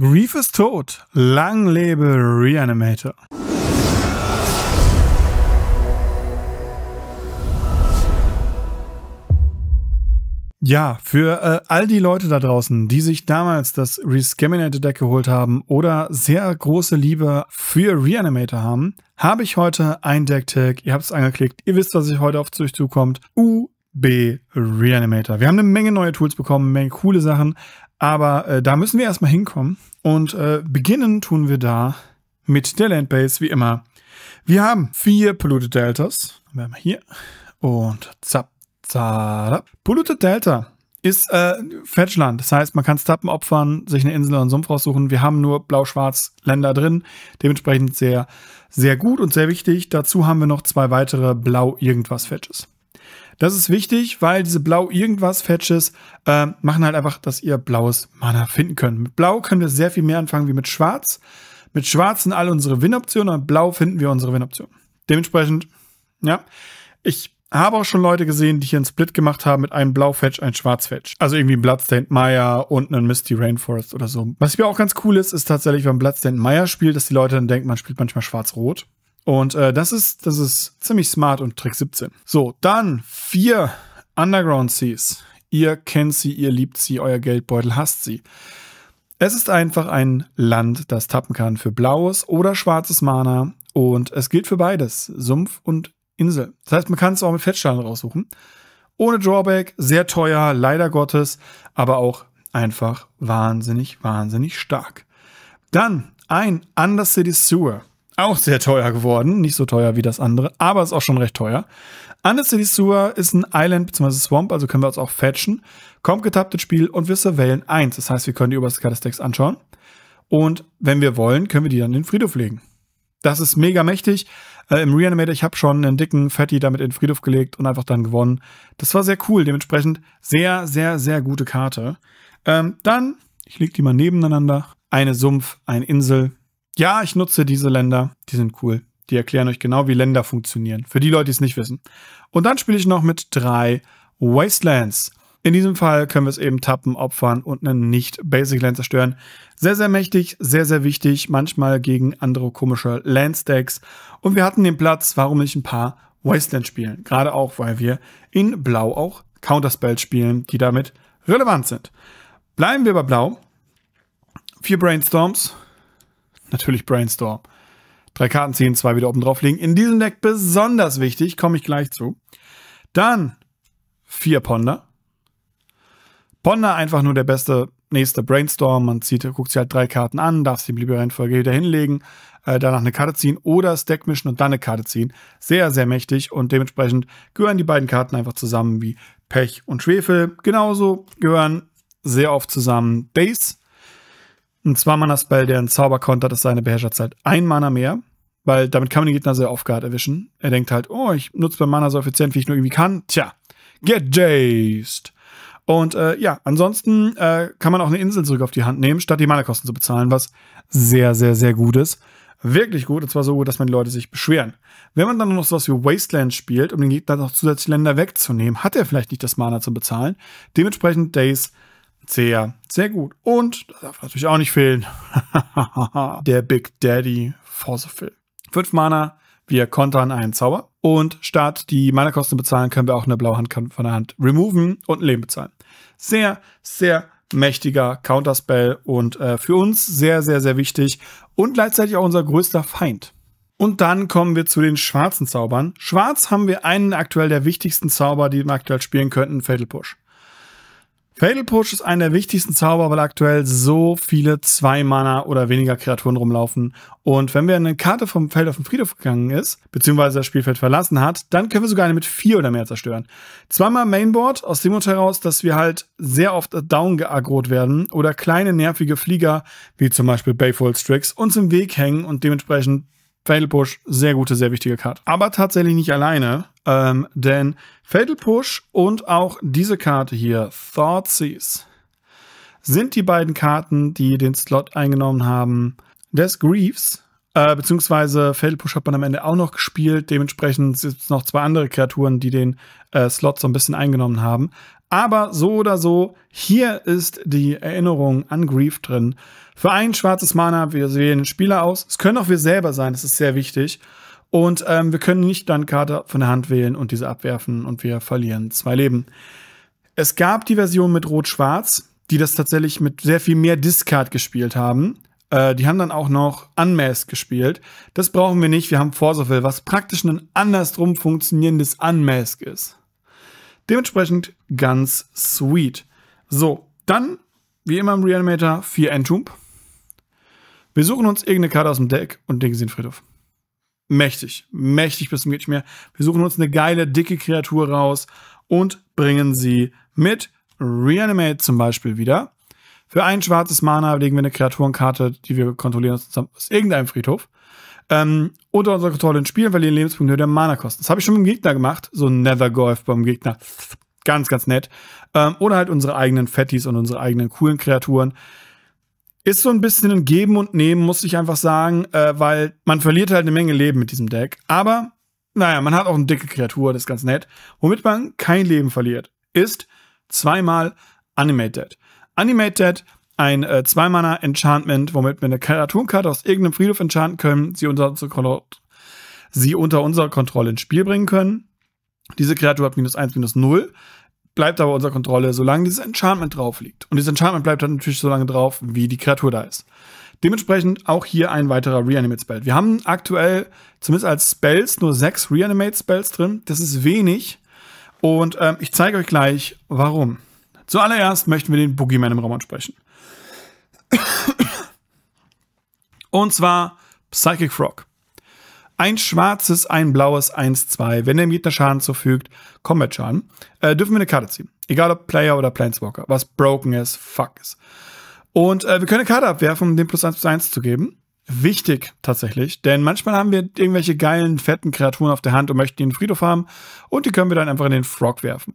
Grief ist tot. Lang lebe Reanimator. Ja, für äh, all die Leute da draußen, die sich damals das Rescaminated Deck geholt haben oder sehr große Liebe für Reanimator haben, habe ich heute ein Deck-Tag. Ihr habt es angeklickt. Ihr wisst, was ich heute auf euch zukommt. U B Reanimator. Wir haben eine Menge neue Tools bekommen, eine Menge coole Sachen, aber äh, da müssen wir erstmal hinkommen. Und äh, beginnen tun wir da mit der Landbase, wie immer. Wir haben vier Polluted Deltas. Haben wir mal hier. Und zap, zap. Polluted Delta ist äh, Fetchland. Das heißt, man kann Stappen opfern, sich eine Insel oder einen Sumpf raussuchen. Wir haben nur blau-schwarz Länder drin. Dementsprechend sehr, sehr gut und sehr wichtig. Dazu haben wir noch zwei weitere blau-irgendwas-Fetches. Das ist wichtig, weil diese Blau-Irgendwas-Fetches äh, machen halt einfach, dass ihr blaues Mana finden könnt. Mit Blau können wir sehr viel mehr anfangen wie mit Schwarz. Mit Schwarz sind alle unsere Win-Optionen und Blau finden wir unsere Win-Optionen. Dementsprechend, ja, ich habe auch schon Leute gesehen, die hier einen Split gemacht haben mit einem Blau-Fetch, einem Schwarz-Fetch. Also irgendwie ein Bloodstained Maya und einen Misty Rainforest oder so. Was mir auch ganz cool ist, ist tatsächlich beim Bloodstained Maya spielt, dass die Leute dann denken, man spielt manchmal Schwarz-Rot. Und äh, das ist, das ist ziemlich smart und Trick 17. So, dann vier Underground Seas. Ihr kennt sie, ihr liebt sie, euer Geldbeutel hasst sie. Es ist einfach ein Land, das tappen kann für blaues oder schwarzes Mana und es gilt für beides, Sumpf und Insel. Das heißt, man kann es auch mit Fettschalen raussuchen. Ohne Drawback, sehr teuer, leider Gottes, aber auch einfach wahnsinnig, wahnsinnig stark. Dann ein Undercity Sewer. Auch sehr teuer geworden. Nicht so teuer wie das andere, aber ist auch schon recht teuer. Unnecessary Sewer ist ein Island bzw. Swamp, also können wir uns auch fetchen. Kommt getappt ins Spiel und wir surveillen eins. Das heißt, wir können die oberste Karte des Decks anschauen. Und wenn wir wollen, können wir die dann in den Friedhof legen. Das ist mega mächtig. Äh, Im Reanimator, ich habe schon einen dicken Fatty damit in den Friedhof gelegt und einfach dann gewonnen. Das war sehr cool. Dementsprechend sehr, sehr, sehr gute Karte. Ähm, dann, ich lege die mal nebeneinander. Eine Sumpf, eine Insel, ja, ich nutze diese Länder. Die sind cool. Die erklären euch genau, wie Länder funktionieren. Für die Leute, die es nicht wissen. Und dann spiele ich noch mit drei Wastelands. In diesem Fall können wir es eben tappen, opfern und einen Nicht-Basic-Land zerstören. Sehr, sehr mächtig, sehr, sehr wichtig, manchmal gegen andere komische Landstacks. Und wir hatten den Platz, warum nicht ein paar Wasteland spielen? Gerade auch, weil wir in Blau auch Counterspells spielen, die damit relevant sind. Bleiben wir bei Blau. Vier Brainstorms, natürlich Brainstorm. Drei Karten ziehen, zwei wieder oben drauf legen. In diesem Deck besonders wichtig, komme ich gleich zu. Dann vier Ponder. Ponder einfach nur der beste nächste Brainstorm. Man zieht, guckt sich halt drei Karten an, darf sie im Libyrenfolge wieder hinlegen, äh, danach eine Karte ziehen oder das Deck mischen und dann eine Karte ziehen. Sehr, sehr mächtig und dementsprechend gehören die beiden Karten einfach zusammen wie Pech und Schwefel. Genauso gehören sehr oft zusammen Base ein Zwei-Mana-Spell, der einen Zauber kontert, ist seine Beherrscherzeit ein Mana mehr, weil damit kann man den Gegner sehr off guard erwischen. Er denkt halt, oh, ich nutze mein Mana so effizient, wie ich nur irgendwie kann. Tja, get jazed. Und äh, ja, ansonsten äh, kann man auch eine Insel zurück auf die Hand nehmen, statt die Mana-Kosten zu bezahlen, was sehr, sehr, sehr gut ist. Wirklich gut, und zwar so gut, dass man die Leute sich beschweren. Wenn man dann noch sowas wie Wasteland spielt, um den Gegner noch zusätzliche Länder wegzunehmen, hat er vielleicht nicht das Mana zu bezahlen. Dementsprechend Days sehr, sehr gut. Und, das darf natürlich auch nicht fehlen, der Big Daddy Forcefill. Fünf Mana, wir kontern einen Zauber. Und statt die Mana-Kosten bezahlen, können wir auch eine blaue Hand von der Hand removen und ein Leben bezahlen. Sehr, sehr mächtiger Counterspell und äh, für uns sehr, sehr, sehr wichtig und gleichzeitig auch unser größter Feind. Und dann kommen wir zu den schwarzen Zaubern. Schwarz haben wir einen aktuell der wichtigsten Zauber, die wir aktuell spielen könnten, Fatal Push. Fatal Push ist einer der wichtigsten Zauber, weil aktuell so viele zwei Mana oder weniger Kreaturen rumlaufen. Und wenn wir eine Karte vom Feld auf den Friedhof gegangen ist, beziehungsweise das Spielfeld verlassen hat, dann können wir sogar eine mit vier oder mehr zerstören. Zweimal Mainboard aus dem Grund heraus, dass wir halt sehr oft down geaggrot werden oder kleine nervige Flieger, wie zum Beispiel Bayfold Strix, uns im Weg hängen und dementsprechend Fatal Push, sehr gute, sehr wichtige Karte. Aber tatsächlich nicht alleine, ähm, denn Fatal Push und auch diese Karte hier, Thoughtseize, sind die beiden Karten, die den Slot eingenommen haben, des Griefs. Äh, beziehungsweise Fatal Push hat man am Ende auch noch gespielt. Dementsprechend sind es noch zwei andere Kreaturen, die den äh, Slot so ein bisschen eingenommen haben. Aber so oder so, hier ist die Erinnerung an Grief drin. Für ein schwarzes Mana, wir sehen einen Spieler aus. Es können auch wir selber sein, das ist sehr wichtig. Und ähm, wir können nicht dann Karte von der Hand wählen und diese abwerfen und wir verlieren zwei Leben. Es gab die Version mit Rot-Schwarz, die das tatsächlich mit sehr viel mehr Discard gespielt haben. Äh, die haben dann auch noch Unmask gespielt. Das brauchen wir nicht. Wir haben Forsophil, was praktisch ein andersrum funktionierendes Unmask ist. Dementsprechend ganz sweet. So, dann, wie immer im Reanimator, 4 Entomb. Wir suchen uns irgendeine Karte aus dem Deck und legen sie in den Friedhof mächtig. Mächtig bis zum geht nicht mehr. Wir suchen uns eine geile, dicke Kreatur raus und bringen sie mit Reanimate zum Beispiel wieder. Für ein schwarzes Mana legen wir eine Kreaturenkarte, die wir kontrollieren aus irgendeinem Friedhof. Ähm, unter unserer Kontrolle ins Spiel und verlieren Lebenspunkte der Mana-Kosten. Das habe ich schon mit dem Gegner gemacht. So ein Nether-Golf beim Gegner. Ganz, ganz nett. Ähm, oder halt unsere eigenen Fettis und unsere eigenen coolen Kreaturen. Ist so ein bisschen ein Geben und Nehmen, muss ich einfach sagen, äh, weil man verliert halt eine Menge Leben mit diesem Deck. Aber, naja, man hat auch eine dicke Kreatur, das ist ganz nett. Womit man kein Leben verliert, ist zweimal Animated. Animated, ein äh, zwei Enchantment, womit wir eine Kreaturenkarte aus irgendeinem Friedhof enchanten können, sie unter, sie unter unserer Kontrolle ins Spiel bringen können. Diese Kreatur hat minus 1, minus 0 bleibt aber unter Kontrolle, solange dieses Enchantment drauf liegt. Und dieses Enchantment bleibt dann natürlich so lange drauf, wie die Kreatur da ist. Dementsprechend auch hier ein weiterer Reanimate Spell. Wir haben aktuell, zumindest als Spells, nur sechs Reanimate Spells drin. Das ist wenig. Und ähm, ich zeige euch gleich, warum. Zuallererst möchten wir den Boogeyman im Raum ansprechen. Und zwar Psychic Frog. Ein schwarzes, ein blaues, eins, zwei. Wenn der Gegner Schaden zufügt, Combat-Schaden, äh, dürfen wir eine Karte ziehen. Egal ob Player oder Planeswalker, was broken ist, fuck ist. Und äh, wir können eine Karte abwerfen, um dem plus eins plus eins zu geben. Wichtig tatsächlich, denn manchmal haben wir irgendwelche geilen, fetten Kreaturen auf der Hand und möchten die in den Friedhof haben und die können wir dann einfach in den Frog werfen.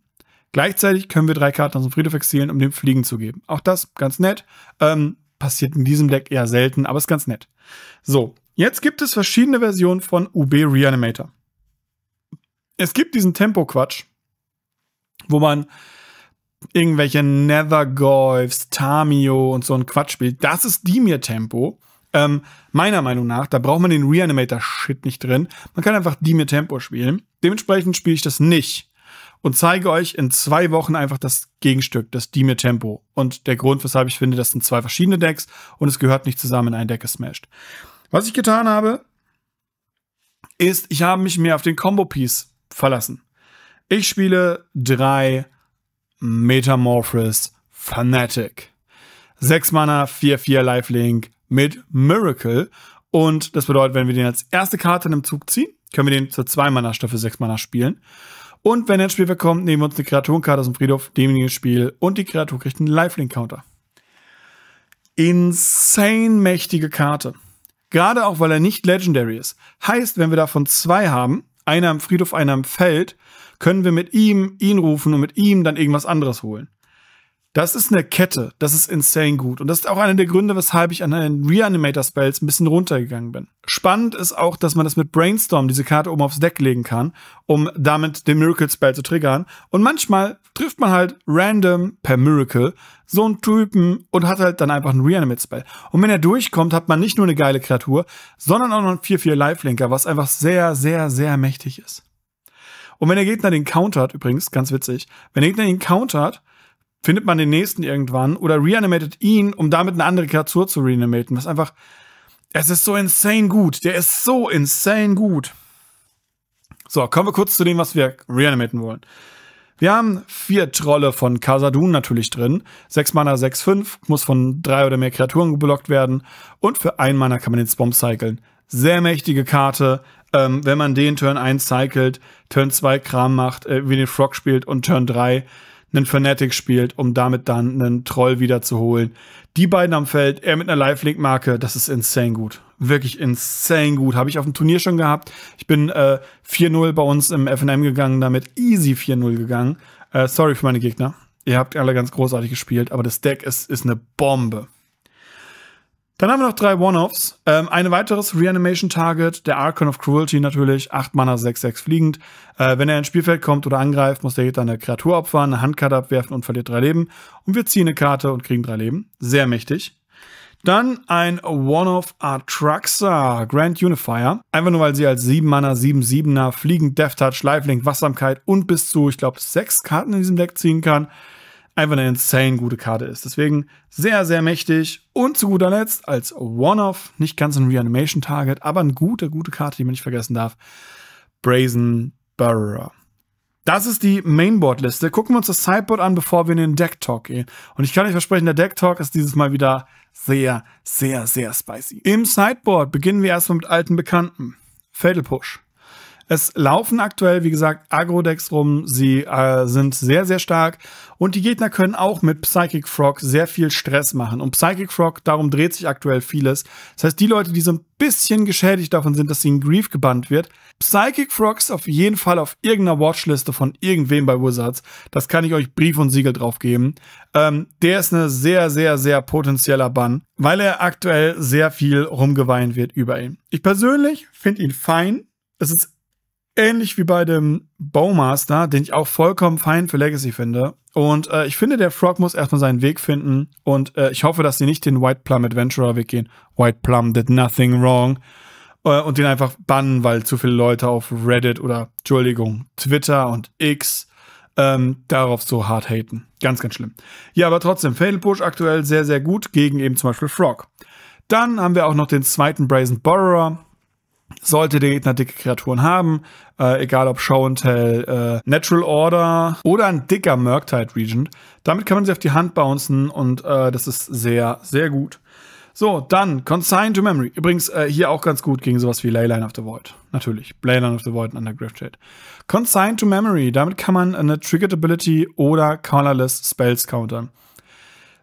Gleichzeitig können wir drei Karten aus dem Friedhof exilieren, um dem Fliegen zu geben. Auch das ganz nett. Ähm, passiert in diesem Deck eher selten, aber ist ganz nett. So, Jetzt gibt es verschiedene Versionen von UB Reanimator. Es gibt diesen Tempo-Quatsch, wo man irgendwelche Nethergolfs, Tamio und so ein Quatsch spielt. Das ist dimir Tempo. Ähm, meiner Meinung nach, da braucht man den Reanimator-Shit nicht drin. Man kann einfach dimir Tempo spielen. Dementsprechend spiele ich das nicht und zeige euch in zwei Wochen einfach das Gegenstück, das Dimir Tempo. Und der Grund, weshalb ich finde, das sind zwei verschiedene Decks und es gehört nicht zusammen in ein Deck gesmashed. Was ich getan habe, ist, ich habe mich mehr auf den Combo-Piece verlassen. Ich spiele drei Metamorphous Fanatic. 6 Mana, 4-4 Lifelink mit Miracle. Und das bedeutet, wenn wir den als erste Karte in einem Zug ziehen, können wir den zur 2 Mana statt 6 Mana spielen. Und wenn er ins Spiel bekommt, nehmen wir uns eine Kreaturenkarte aus dem Friedhof, demjenigen ins Spiel und die Kreatur kriegt einen Lifelink-Counter. Insane mächtige Karte. Gerade auch, weil er nicht legendary ist. Heißt, wenn wir davon zwei haben, einer im Friedhof, einer im Feld, können wir mit ihm ihn rufen und mit ihm dann irgendwas anderes holen. Das ist eine Kette. Das ist insane gut. Und das ist auch einer der Gründe, weshalb ich an den Reanimator-Spells ein bisschen runtergegangen bin. Spannend ist auch, dass man das mit Brainstorm, diese Karte oben aufs Deck legen kann, um damit den Miracle-Spell zu triggern. Und manchmal trifft man halt random per Miracle so einen Typen und hat halt dann einfach einen Reanimate-Spell. Und wenn er durchkommt, hat man nicht nur eine geile Kreatur, sondern auch noch einen 4-4 Lifelinker, was einfach sehr, sehr, sehr mächtig ist. Und wenn der Gegner den countert, übrigens, ganz witzig, wenn der Gegner den countert, findet man den nächsten irgendwann oder reanimated ihn, um damit eine andere Kreatur zu reanimaten. Was einfach. Es ist so insane gut. Der ist so insane gut. So, kommen wir kurz zu dem, was wir reanimaten wollen. Wir haben vier Trolle von Kasadun natürlich drin. Sechs Mana, sechs fünf muss von drei oder mehr Kreaturen geblockt werden. Und für ein Mana kann man den Swamp cyclen. Sehr mächtige Karte. Ähm, wenn man den Turn 1 cycelt, Turn 2 Kram macht, äh, wie den Frog spielt und Turn 3 einen Fnatic spielt, um damit dann einen Troll wiederzuholen. Die beiden am Feld, er mit einer Live-Link-Marke, das ist insane gut. Wirklich insane gut. Habe ich auf dem Turnier schon gehabt. Ich bin äh, 4-0 bei uns im FNM gegangen, damit easy 4-0 gegangen. Äh, sorry für meine Gegner. Ihr habt alle ganz großartig gespielt, aber das Deck ist, ist eine Bombe. Dann haben wir noch drei One-Offs. Ähm, ein weiteres Reanimation-Target, der Archon of Cruelty natürlich, 8 Mana, 6-6 fliegend. Äh, wenn er ins Spielfeld kommt oder angreift, muss der Gegner eine Kreatur opfern, eine Handkarte abwerfen und verliert drei Leben. Und wir ziehen eine Karte und kriegen drei Leben. Sehr mächtig. Dann ein One-Off Atraxa, Grand Unifier. Einfach nur, weil sie als 7-Mana, 7-7er, Fliegen, Death Touch, Lifelink, Wachsamkeit und bis zu, ich glaube, 6 Karten in diesem Deck ziehen kann einfach eine insane gute Karte ist. Deswegen sehr, sehr mächtig. Und zu guter Letzt als One-Off, nicht ganz ein Reanimation-Target, aber eine gute, gute Karte, die man nicht vergessen darf. Brazen Burrower. Das ist die Mainboard-Liste. Gucken wir uns das Sideboard an, bevor wir in den Deck-Talk gehen. Und ich kann euch versprechen, der Deck-Talk ist dieses Mal wieder sehr, sehr, sehr spicy. Im Sideboard beginnen wir erstmal mit alten Bekannten. Fatal Push, es laufen aktuell, wie gesagt, Agro-Decks rum. Sie äh, sind sehr, sehr stark. Und die Gegner können auch mit Psychic Frog sehr viel Stress machen. Und Psychic Frog, darum dreht sich aktuell vieles. Das heißt, die Leute, die so ein bisschen geschädigt davon sind, dass sie in Grief gebannt wird, Psychic Frogs auf jeden Fall auf irgendeiner Watchliste von irgendwem bei Wizards. Das kann ich euch Brief und Siegel drauf geben. Ähm, der ist eine sehr, sehr, sehr potenzieller Bann, weil er aktuell sehr viel rumgeweint wird über ihn. Ich persönlich finde ihn fein. Es ist ähnlich wie bei dem Bowmaster, den ich auch vollkommen fein für Legacy finde. Und äh, ich finde, der Frog muss erstmal seinen Weg finden. Und äh, ich hoffe, dass sie nicht den White Plum Adventurer Weg gehen. White Plum did nothing wrong. Äh, und den einfach bannen, weil zu viele Leute auf Reddit oder, Entschuldigung, Twitter und X ähm, darauf so hart haten. Ganz, ganz schlimm. Ja, aber trotzdem, Fatal Push aktuell sehr, sehr gut gegen eben zum Beispiel Frog. Dann haben wir auch noch den zweiten Brazen Borrower sollte der Gegner dicke Kreaturen haben, äh, egal ob Show and Tell, äh, Natural Order oder ein dicker Merktide Regent. Damit kann man sie auf die Hand bouncen und äh, das ist sehr, sehr gut. So, dann Consign to Memory. Übrigens äh, hier auch ganz gut gegen sowas wie Leyline of the Void. Natürlich, Leyline of the Void und Undergrift Shade. Consign to Memory, damit kann man eine Triggered Ability oder Colorless Spells countern.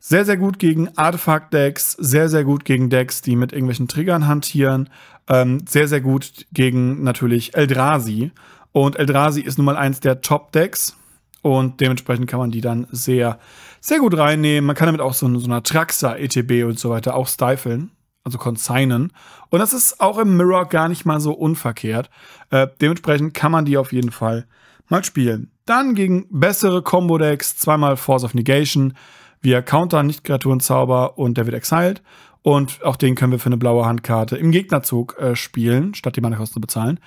Sehr, sehr gut gegen Artefakt-Decks, sehr, sehr gut gegen Decks, die mit irgendwelchen Triggern hantieren. Ähm, sehr, sehr gut gegen natürlich Eldrazi. Und Eldrazi ist nun mal eins der Top-Decks. Und dementsprechend kann man die dann sehr, sehr gut reinnehmen. Man kann damit auch so, so eine Traxa, ETB und so weiter auch stifeln, also consignen. Und das ist auch im Mirror gar nicht mal so unverkehrt. Äh, dementsprechend kann man die auf jeden Fall mal spielen. Dann gegen bessere Combo-Decks, zweimal Force of Negation. Wir countern Nicht-Kreaturenzauber und der wird exiled. Und auch den können wir für eine blaue Handkarte im Gegnerzug äh, spielen, statt die Mana-Kosten zu bezahlen.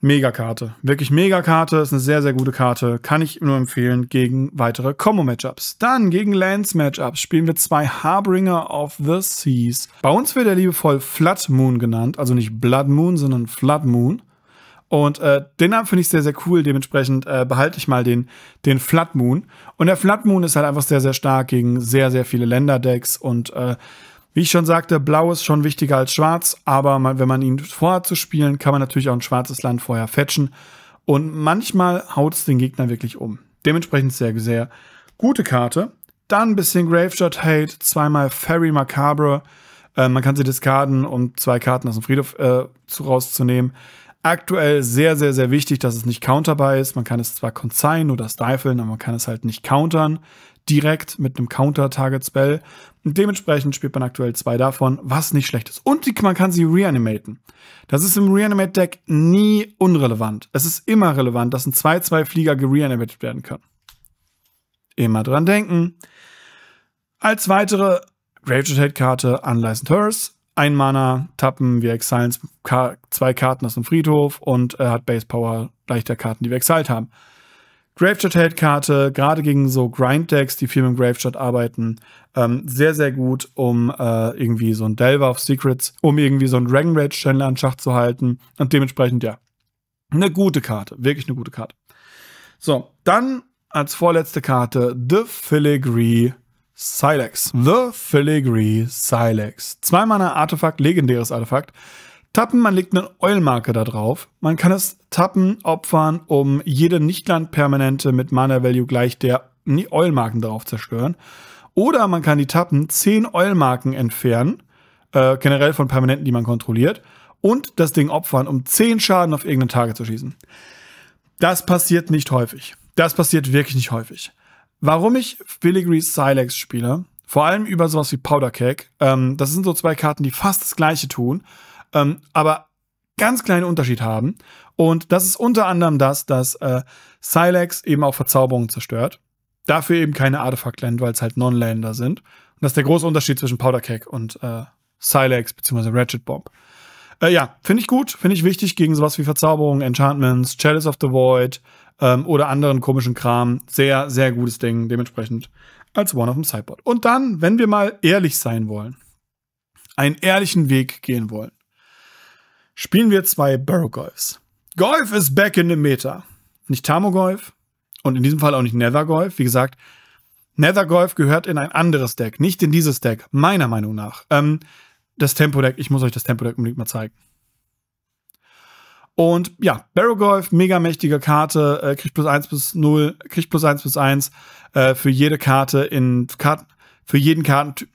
Megakarte. Wirklich Megakarte. Ist eine sehr, sehr gute Karte. Kann ich nur empfehlen gegen weitere Combo-Matchups. Dann gegen Lands-Matchups spielen wir zwei Harbringer of the Seas. Bei uns wird er liebevoll Flood Moon genannt. Also nicht Blood Moon, sondern Flood Moon. Und äh, den Namen finde ich sehr, sehr cool. Dementsprechend äh, behalte ich mal den, den Flat Moon. Und der Flat Moon ist halt einfach sehr, sehr stark gegen sehr, sehr viele Länderdecks. Und äh, wie ich schon sagte, blau ist schon wichtiger als schwarz. Aber man, wenn man ihn vorhat zu spielen, kann man natürlich auch ein schwarzes Land vorher fetchen. Und manchmal haut es den Gegner wirklich um. Dementsprechend sehr, sehr gute Karte. Dann ein bisschen Graveshot Hate, zweimal Fairy Macabre. Äh, man kann sie diskarden, um zwei Karten aus dem Friedhof äh, zu rauszunehmen aktuell sehr, sehr, sehr wichtig, dass es nicht counterbar ist. Man kann es zwar consign oder stifeln, aber man kann es halt nicht countern direkt mit einem Counter-Target-Spell. Und dementsprechend spielt man aktuell zwei davon, was nicht schlecht ist. Und die, man kann sie reanimaten. Das ist im Reanimate-Deck nie unrelevant. Es ist immer relevant, dass ein 2-2-Flieger gereanimated werden kann. Immer dran denken. Als weitere Rage Hate-Karte Unlicensed Hearse ein Mana, tappen, wir exilen zwei Karten aus dem Friedhof und er äh, hat Base Power gleich der Karten, die wir exiled haben. Gravejet hält Karte, gerade gegen so Grind-Decks, die viel mit Gravejet arbeiten, ähm, sehr, sehr gut, um äh, irgendwie so ein Delver of Secrets, um irgendwie so ein Dragon Rage Channel an Schach zu halten und dementsprechend, ja, eine gute Karte, wirklich eine gute Karte. So, dann als vorletzte Karte The Filigree Silex. The Filigree Silex. Zwei Mana Artefakt, legendäres Artefakt. Tappen, man legt eine Eulmarke da drauf. Man kann es tappen, opfern, um jede Nichtland-Permanente mit Mana-Value gleich der Oilmarken darauf zerstören. Oder man kann die Tappen 10 Oilmarken entfernen, äh, generell von Permanenten, die man kontrolliert, und das Ding opfern, um 10 Schaden auf irgendeinen Tage zu schießen. Das passiert nicht häufig. Das passiert wirklich nicht häufig. Warum ich Billigry Silex spiele, vor allem über sowas wie Powder Cake, ähm, das sind so zwei Karten, die fast das gleiche tun, ähm, aber ganz kleinen Unterschied haben. Und das ist unter anderem das, dass äh, Silex eben auch Verzauberungen zerstört. Dafür eben keine Artefakt-Land, weil es halt Non-Lander sind. Und das ist der große Unterschied zwischen Powder Cake und äh, Silex bzw. Ratchet Bomb. Äh, ja, finde ich gut, finde ich wichtig gegen sowas wie Verzauberungen, Enchantments, Chalice of the Void, ähm, oder anderen komischen Kram. Sehr, sehr gutes Ding, dementsprechend als One of dem Sideboard. Und dann, wenn wir mal ehrlich sein wollen, einen ehrlichen Weg gehen wollen, spielen wir zwei Burrow Golfs. Golf ist back in the Meta. Nicht Tamogolf und in diesem Fall auch nicht Nether Golf. Wie gesagt, Nether Golf gehört in ein anderes Deck, nicht in dieses Deck, meiner Meinung nach. Ähm, das Tempo-Deck, ich muss euch das Tempo-Deck unbedingt mal zeigen. Und ja, Barrow Golf, mega mächtige Karte, äh, kriegt plus eins bis null, kriegt plus eins bis eins äh, für jede Karte in Karten, für jeden Kartentyp.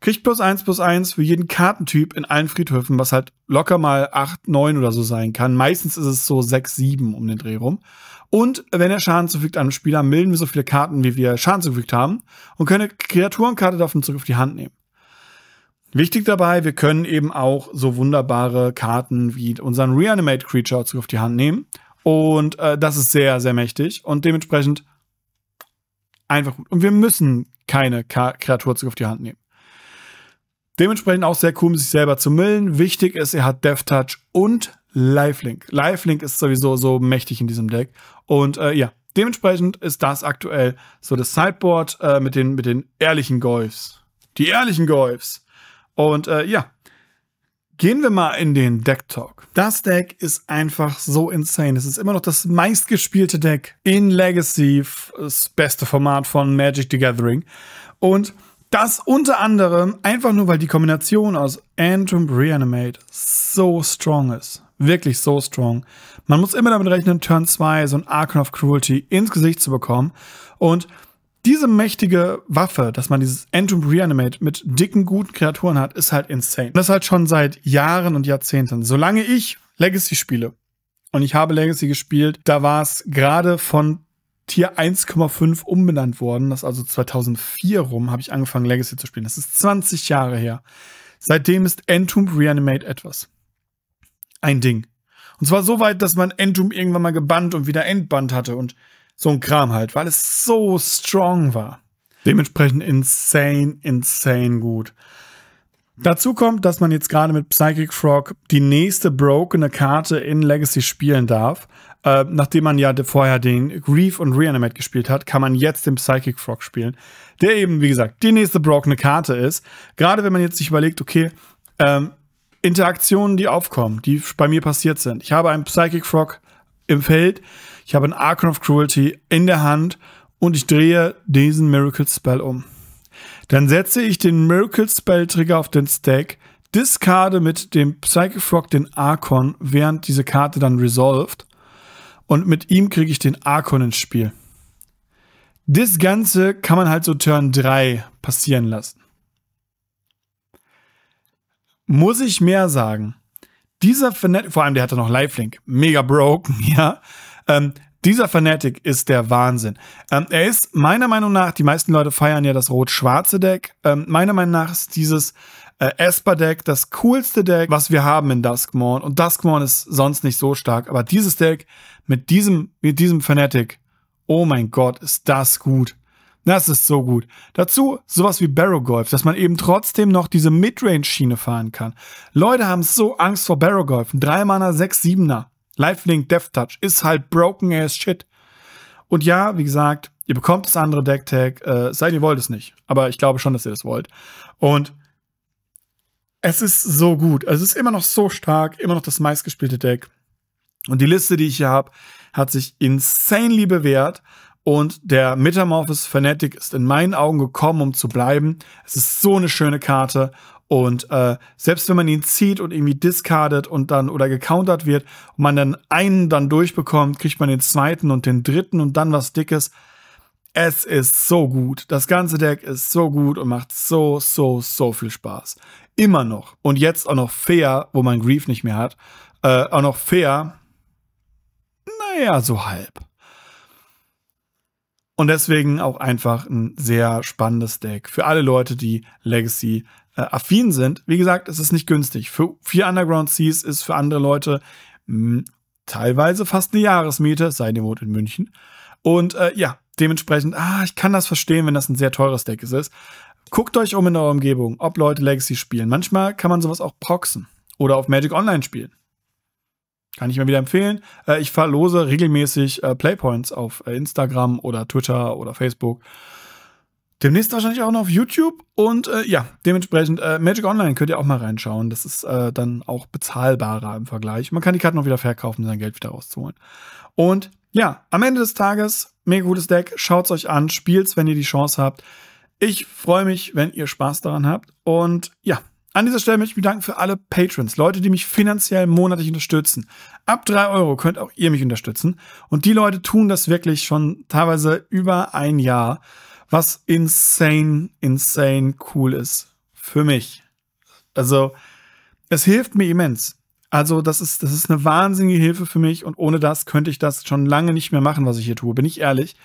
Kriegt plus eins plus eins für jeden Kartentyp in allen Friedhöfen, was halt locker mal acht neun oder so sein kann. Meistens ist es so sechs sieben um den Dreh rum. Und wenn er Schaden zufügt einem Spieler, milden wir so viele Karten, wie wir Schaden zugefügt haben und können eine Kreaturenkarte davon zurück auf die Hand nehmen. Wichtig dabei, wir können eben auch so wunderbare Karten wie unseren Reanimate Creature auf die Hand nehmen. Und äh, das ist sehr, sehr mächtig und dementsprechend einfach gut. Und wir müssen keine Ka Kreatur auf die Hand nehmen. Dementsprechend auch sehr cool, sich selber zu millen. Wichtig ist, er hat Death Touch und Lifelink. Lifelink ist sowieso so mächtig in diesem Deck. Und äh, ja, dementsprechend ist das aktuell so das Sideboard äh, mit, den, mit den ehrlichen Golfs. Die ehrlichen Golfs. Und äh, ja, Gehen wir mal in den Deck Talk. Das Deck ist einfach so insane. Es ist immer noch das meistgespielte Deck in Legacy, das beste Format von Magic the Gathering. Und das unter anderem einfach nur, weil die Kombination aus Antrim Reanimate so strong ist. Wirklich so strong. Man muss immer damit rechnen, Turn 2 so ein Archon of Cruelty ins Gesicht zu bekommen. Und diese mächtige Waffe, dass man dieses Entomb Reanimate mit dicken, guten Kreaturen hat, ist halt insane. Und das halt schon seit Jahren und Jahrzehnten. Solange ich Legacy spiele, und ich habe Legacy gespielt, da war es gerade von Tier 1,5 umbenannt worden. Das ist also 2004 rum, habe ich angefangen, Legacy zu spielen. Das ist 20 Jahre her. Seitdem ist Entomb Reanimate etwas. Ein Ding. Und zwar so weit, dass man Entomb irgendwann mal gebannt und wieder entbannt hatte und so ein Kram halt, weil es so strong war. Dementsprechend insane, insane gut. Dazu kommt, dass man jetzt gerade mit Psychic Frog die nächste brokene Karte in Legacy spielen darf. Äh, nachdem man ja vorher den Grief und Reanimate gespielt hat, kann man jetzt den Psychic Frog spielen, der eben, wie gesagt, die nächste brokene Karte ist. Gerade wenn man jetzt sich überlegt, okay, ähm, Interaktionen, die aufkommen, die bei mir passiert sind. Ich habe einen Psychic Frog im Feld, ich habe einen Archon of Cruelty in der Hand und ich drehe diesen Miracle Spell um. Dann setze ich den Miracle Spell Trigger auf den Stack, discarde mit dem Psychic Frog den Archon, während diese Karte dann resolved und mit ihm kriege ich den Archon ins Spiel. Das Ganze kann man halt so Turn 3 passieren lassen. Muss ich mehr sagen? Dieser Fnatic, vor allem der hatte noch Lifelink, mega broken, ja. Ähm, dieser Fanatic ist der Wahnsinn. Ähm, er ist meiner Meinung nach, die meisten Leute feiern ja das rot-schwarze Deck. Ähm, meiner Meinung nach ist dieses äh, Esper-Deck das coolste Deck, was wir haben in Duskmorn. Und Duskmorn ist sonst nicht so stark. Aber dieses Deck mit diesem, mit diesem Fanatic, oh mein Gott, ist das gut. Das ist so gut. Dazu sowas wie Barrow Golf, dass man eben trotzdem noch diese Midrange-Schiene fahren kann. Leute haben so Angst vor Barrow Golf. Ein 3-Mana, 6-7er. Lifelink Death Touch ist halt broken as shit. Und ja, wie gesagt, ihr bekommt das andere Deck Tag, äh, seid ihr wollt es nicht. Aber ich glaube schon, dass ihr das wollt. Und es ist so gut. Also es ist immer noch so stark, immer noch das meistgespielte Deck. Und die Liste, die ich hier habe, hat sich insanely bewährt. Und der Metamorphosis Fanatic ist in meinen Augen gekommen, um zu bleiben. Es ist so eine schöne Karte. Und äh, selbst wenn man ihn zieht und irgendwie discardet und dann oder gecountert wird und man dann einen dann durchbekommt, kriegt man den zweiten und den dritten und dann was Dickes. Es ist so gut. Das ganze Deck ist so gut und macht so, so, so viel Spaß. Immer noch. Und jetzt auch noch fair, wo man Grief nicht mehr hat. Äh, auch noch fair. Naja, so halb. Und deswegen auch einfach ein sehr spannendes Deck für alle Leute, die Legacy äh, affin sind. Wie gesagt, es ist nicht günstig. Für vier Underground Seas ist für andere Leute mh, hm, teilweise fast eine Jahresmiete, sei dem wohl in München. Und äh, ja, dementsprechend, ah, ich kann das verstehen, wenn das ein sehr teures Deck ist. Guckt euch um in eurer Umgebung, ob Leute Legacy spielen. Manchmal kann man sowas auch proxen oder auf Magic Online spielen. Kann ich mir wieder empfehlen. Äh, ich verlose regelmäßig äh, Playpoints auf äh, Instagram oder Twitter oder Facebook. Demnächst wahrscheinlich auch noch auf YouTube. Und äh, ja, dementsprechend äh, Magic Online könnt ihr auch mal reinschauen. Das ist äh, dann auch bezahlbarer im Vergleich. Man kann die Karten auch wieder verkaufen, um sein Geld wieder rauszuholen. Und ja, am Ende des Tages, mega gutes Deck. Schaut es euch an, spielt es, wenn ihr die Chance habt. Ich freue mich, wenn ihr Spaß daran habt. Und ja, an dieser Stelle möchte ich mich bedanken für alle Patrons, Leute, die mich finanziell monatlich unterstützen. Ab 3 Euro könnt auch ihr mich unterstützen. Und die Leute tun das wirklich schon teilweise über ein Jahr was insane, insane cool ist. Für mich. Also, es hilft mir immens. Also, das ist, das ist eine wahnsinnige Hilfe für mich und ohne das könnte ich das schon lange nicht mehr machen, was ich hier tue. Bin ich ehrlich,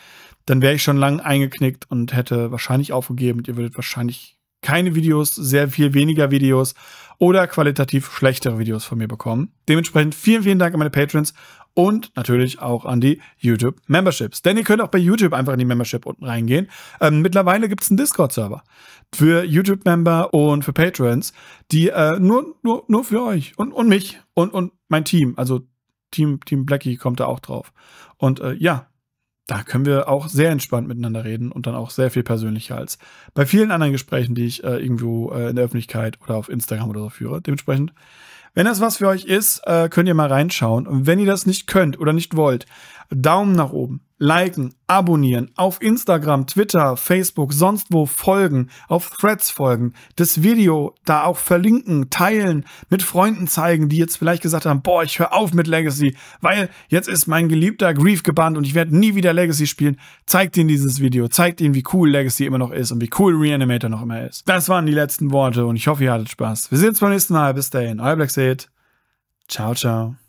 dann wäre ich schon lange eingeknickt und hätte wahrscheinlich aufgegeben. Und ihr würdet wahrscheinlich keine Videos, sehr viel weniger Videos oder qualitativ schlechtere Videos von mir bekommen. Dementsprechend vielen, vielen Dank an meine Patrons und natürlich auch an die YouTube Memberships. Denn ihr könnt auch bei YouTube einfach in die Membership unten reingehen. Ähm, mittlerweile gibt es einen Discord-Server für YouTube-Member und für Patrons, die äh, nur, nur, nur für euch und, und mich und, und mein Team, also Team, Team Blackie kommt da auch drauf. Und äh, ja, da können wir auch sehr entspannt miteinander reden und dann auch sehr viel persönlicher als bei vielen anderen Gesprächen, die ich äh, irgendwo äh, in der Öffentlichkeit oder auf Instagram oder so führe. Dementsprechend, wenn das was für euch ist, äh, könnt ihr mal reinschauen. Und wenn ihr das nicht könnt oder nicht wollt, Daumen nach oben, liken, abonnieren, auf Instagram, Twitter, Facebook, sonst wo folgen, auf Threads folgen, das Video da auch verlinken, teilen, mit Freunden zeigen, die jetzt vielleicht gesagt haben, boah, ich höre auf mit Legacy, weil jetzt ist mein geliebter Grief gebannt und ich werde nie wieder Legacy spielen. Zeigt ihnen dieses Video, zeigt ihnen, wie cool Legacy immer noch ist und wie cool Reanimator noch immer ist. Das waren die letzten Worte und ich hoffe, ihr hattet Spaß. Wir sehen uns beim nächsten Mal. Bis dahin, euer Black Seed. Ciao, ciao.